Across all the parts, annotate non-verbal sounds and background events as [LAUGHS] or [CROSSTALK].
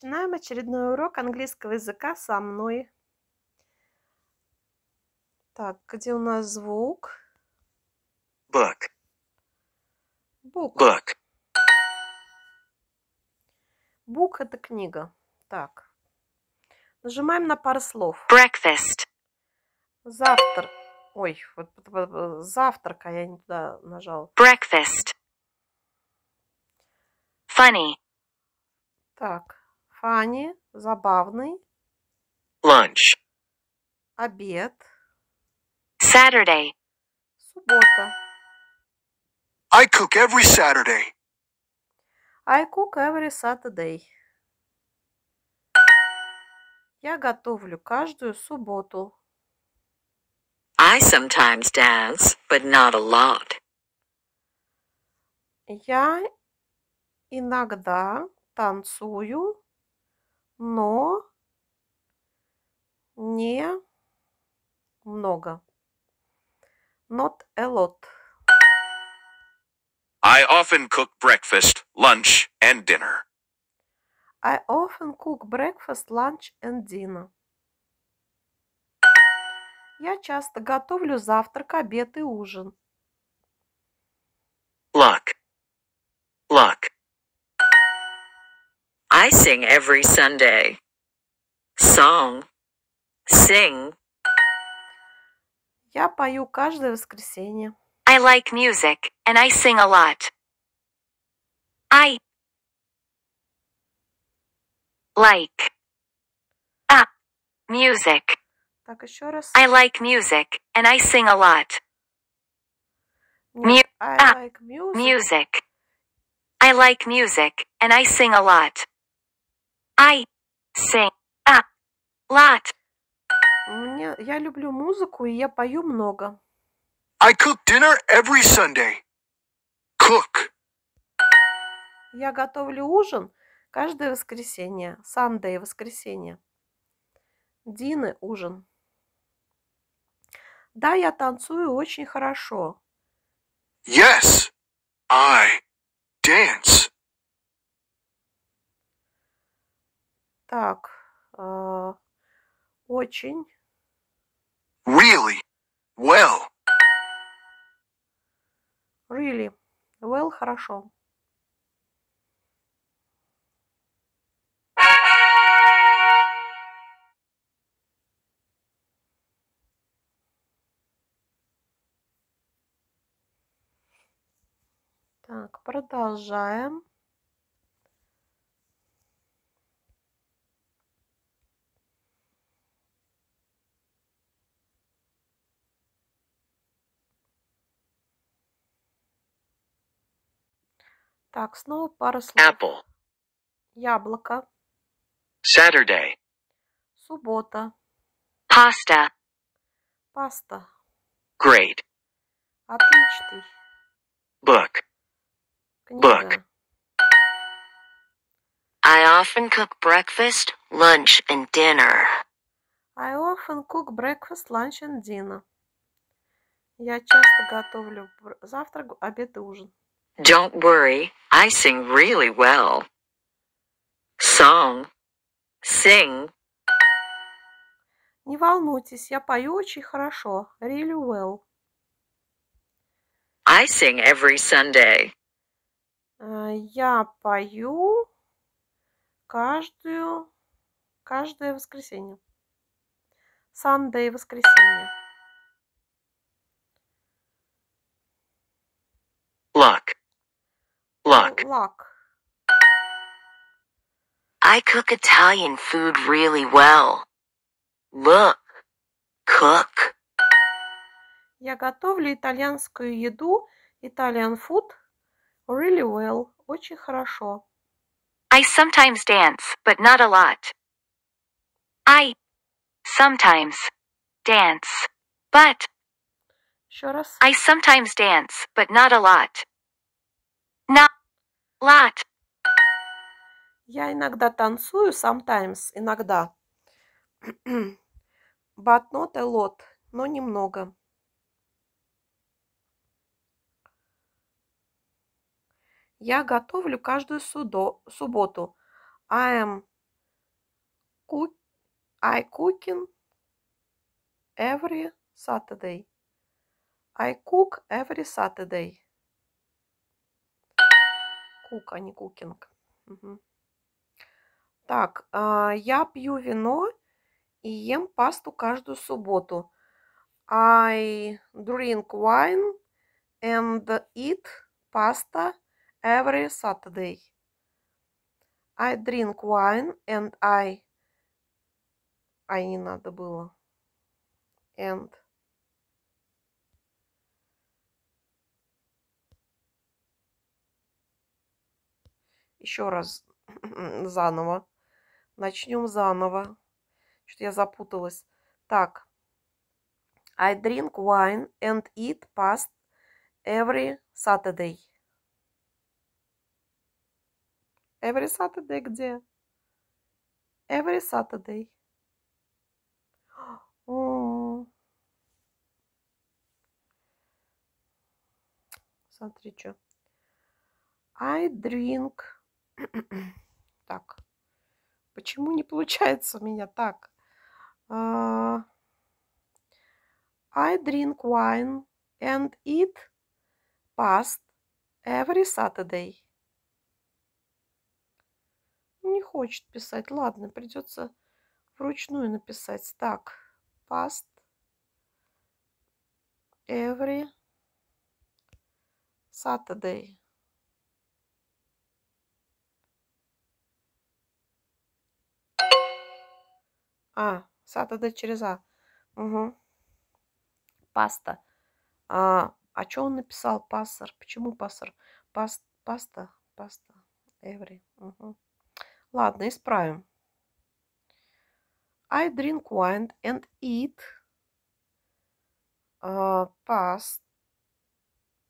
Начинаем очередной урок английского языка со мной. Так, где у нас звук? Бак. Бук. Бак. Бук – это книга. Так. Нажимаем на пару слов. Breakfast. Завтрак. Ой, вот завтрак, а я не туда нажал. Breakfast. Funny. Так. Funny – забавный. Lunch – обед. Saturday – суббота. I cook every Saturday. I cook every Saturday. Я готовлю каждую субботу. I sometimes dance, but not a lot. Я иногда танцую, но не много. Not a lot. I often cook breakfast, lunch and dinner. I often cook breakfast, lunch and dinner. Я часто готовлю завтрак, обед и ужин. Lock. Lock. I sing every Sunday. Song. Sing. Я пою каждое воскресенье. I like music, and I sing a lot. I like ah, music. Так, еще раз. I like music, and I sing a lot. I ah, like music. music. I like music, and I sing a lot. I sing a lot. Мне, я люблю музыку, и я пою много. I cook dinner every Sunday. Cook. Я готовлю ужин каждое воскресенье. Sunday, воскресенье. Дины ужин. Да, я танцую очень хорошо. Yes, Так. А, очень. Really? Well. Really. Well, хорошо. Так, продолжаем. Так, снова пара слов. Apple. Яблоко. Saturday. Суббота. Pasta. Паста. Great. Отличный. Book. Книга. Book. I often cook breakfast, lunch, and dinner. I often cook breakfast, lunch, and dinner. Я часто готовлю завтрак, обед и ужин. Don't worry, I sing really well. Song. Sing. Не волнуйтесь, я пою очень хорошо. Really well. I sing every Sunday. А, я пою каждую, каждое воскресенье. Sunday воскресенье. lock. I cook Italian food really well. Look, cook. Я готовлю итальянскую еду, Italian food, really well, очень хорошо. I sometimes dance, but not a lot. I sometimes dance, but... Еще раз. I sometimes dance, but not a lot. Lot. Я иногда танцую, sometimes, иногда. But not a lot, но немного. Я готовлю каждую судо, субботу. I am cook, I cooking every Saturday. I cook every Saturday. Кук, а не кукинг. Угу. Так, а, я пью вино и ем пасту каждую субботу. I drink wine and eat pasta every Saturday. I drink wine and I... А не надо было. And... еще раз заново. Начнем заново. Что-то я запуталась. Так. I drink wine and eat past every Saturday. Every Saturday где? Every Saturday. Смотри, что. I drink [CLEARS THROAT] так. Почему не получается у меня так? Uh, I drink wine and eat past every Saturday. Ну, не хочет писать. Ладно, придется вручную написать. Так, past every Saturday. А, это через А. Угу. Паста. А, а что он написал? Пассер. Почему пассер? Паст, паста, паста. Эври. Угу. Ладно, исправим. I drink wine and eat uh, past,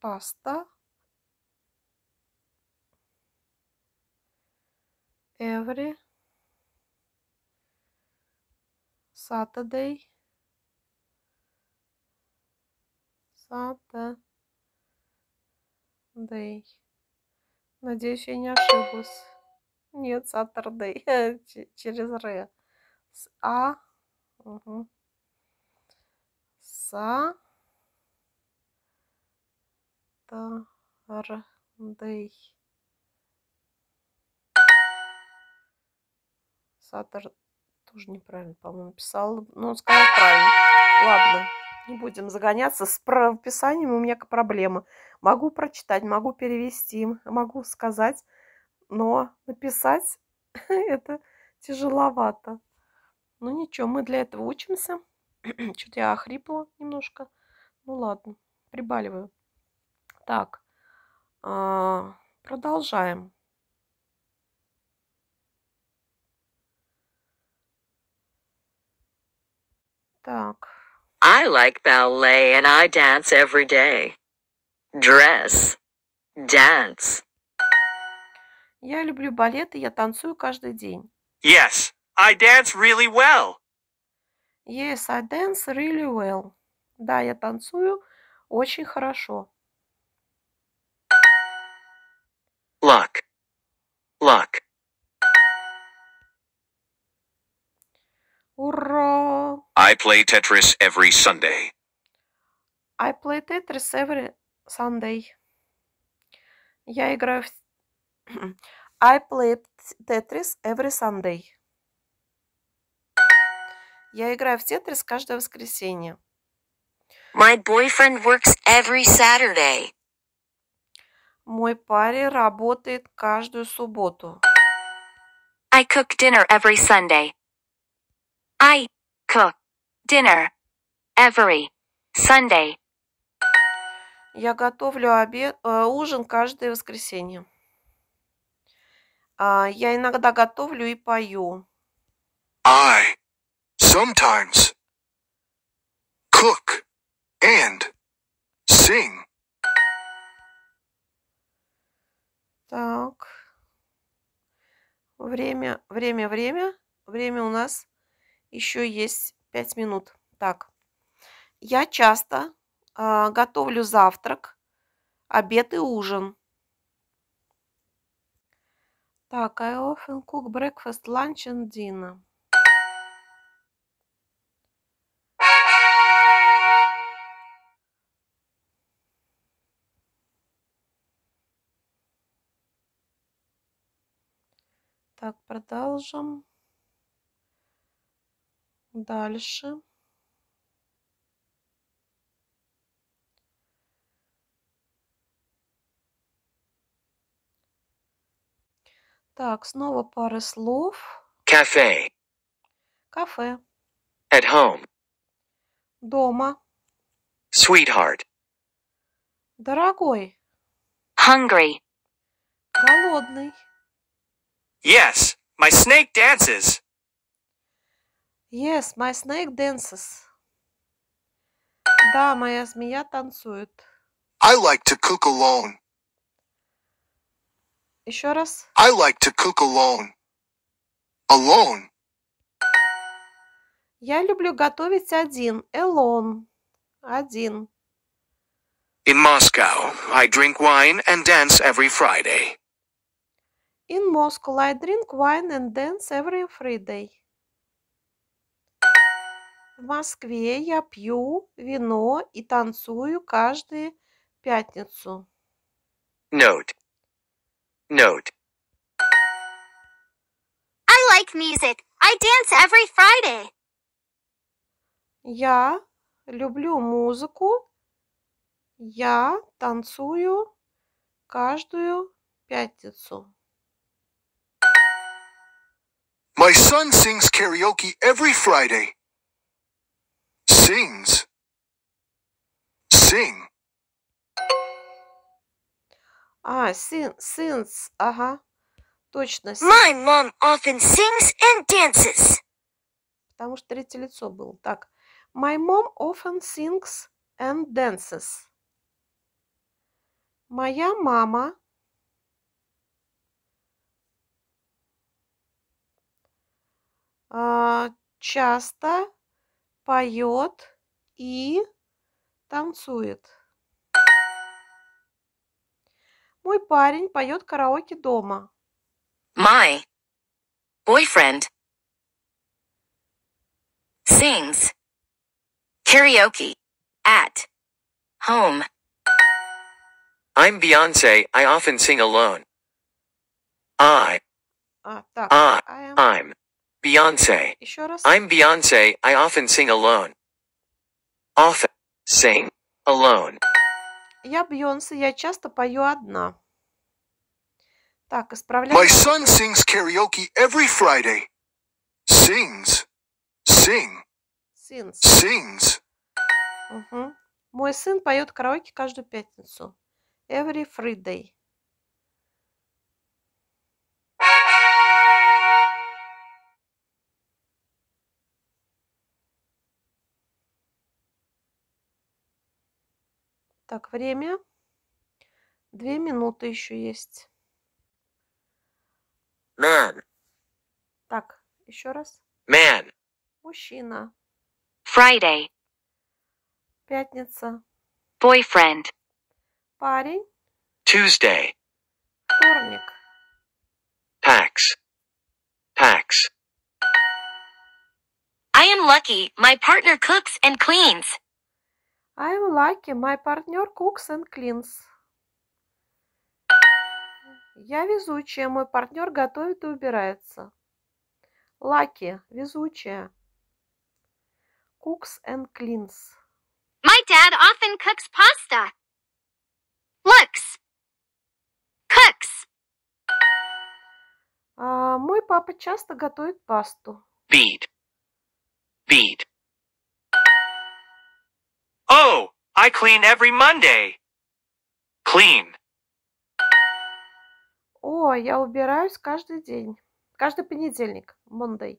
pasta every Saturday. Saturday. Надеюсь, я не ошиблась. Нет, Saturday. Через Р. С А. Угу. Са. Saturday. Saturday тоже неправильно, по-моему, писал. Но ну, он сказал правильно. Ладно, не будем загоняться. С прописанием у меня проблема. Могу прочитать, могу перевести, могу сказать, но написать [LAUGHS] это тяжеловато. Ну ничего, мы для этого учимся. [CLEARS THROAT] Что-то я охрипла немножко. Ну ладно, прибаливаю. Так, а, продолжаем. Так. I like ballet and I dance every day. Dress. Dance. Я люблю балет и я танцую каждый день. Yes, I dance really well. Yes, I dance really well. Да, я танцую очень хорошо. I play Tetris every Sunday. I play Tetris every Sunday. Я играю в... [CLEARS THROAT] I play Tetris every Sunday. Я играю в Tetris каждое воскресенье. My boyfriend works every Saturday. Мой парень работает каждую субботу. I cook dinner every Sunday. I cook dinner every Sunday. Я готовлю обед, э, ужин каждое воскресенье. А, я иногда готовлю и пою. I sometimes cook and sing. Так. Время, время, время. Время у нас еще есть 5 минут. Так, я часто э, готовлю завтрак, обед и ужин. Так, I often cook breakfast, lunch and dinner. Так, продолжим дальше. Так, снова пары слов. Кафе. Кафе. At home. Дома. Sweetheart. Дорогой. Hungry. Голодный. Yes, my snake dances. Yes, my snake dances. Да, моя змея танцует. I like to cook alone. Еще раз. I like to cook alone. Alone. Я люблю готовить один. Alone. Один. In Moscow, I drink wine and dance every Friday. In Moscow, I drink wine and dance every Friday. В Москве я пью вино и танцую каждую пятницу. Note. Note. I like music. I dance every Friday. Я люблю музыку. Я танцую каждую пятницу. My son sings karaoke every Friday sings. Sing. А, sin, sins, ага. Точно. My mom often sings and dances. Потому что третье лицо было. Так. My mom often sings and dances. Моя мама часто поет и танцует. Мой парень поет караоке дома. My boyfriend sings karaoke at home. I'm Beyonce. I often sing alone. I. А, так. I, I I'm. Beyonce. I'm Beyonce, I often sing alone. Often. Sing. Alone. Я я часто пою одна. Так, исправляем. My son sings karaoke every Friday. Sings. Sing. Sings. Sings. Угу. Мой сын поет караоке каждую пятницу. Every Friday. Так, время. Две минуты еще есть. Man. Так, еще раз. Man. Мужчина. Friday. Пятница. Boyfriend. Парень. Tuesday. Вторник. Tax. Tax. I am lucky. My partner cooks and cleans. I'm lucky, my partner cooks and cleans. Я везучая, мой партнер готовит и убирается. Lucky, везучая. Cooks and cleans. My dad often cooks pasta. Looks. Cooks. А, мой папа часто готовит пасту. Beat. Beat. Oh, I clean every Monday. Clean. О, я убираюсь каждый день. Каждый понедельник. Monday.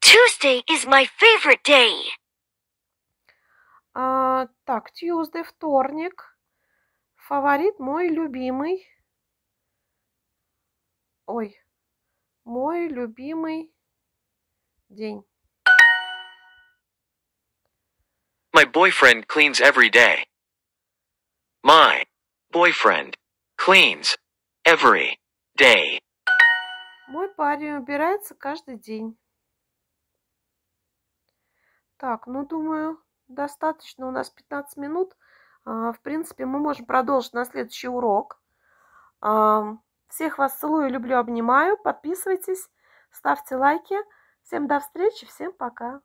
Tuesday is my favorite day. А, так, Tuesday, вторник. Фаворит мой любимый. Ой, мой любимый день. My boyfriend cleans every day. My boyfriend cleans every day. Мой парень убирается каждый день. Так, ну думаю, достаточно. У нас 15 минут. А, в принципе, мы можем продолжить на следующий урок. А, всех вас целую, люблю, обнимаю. Подписывайтесь, ставьте лайки. Всем до встречи, всем пока.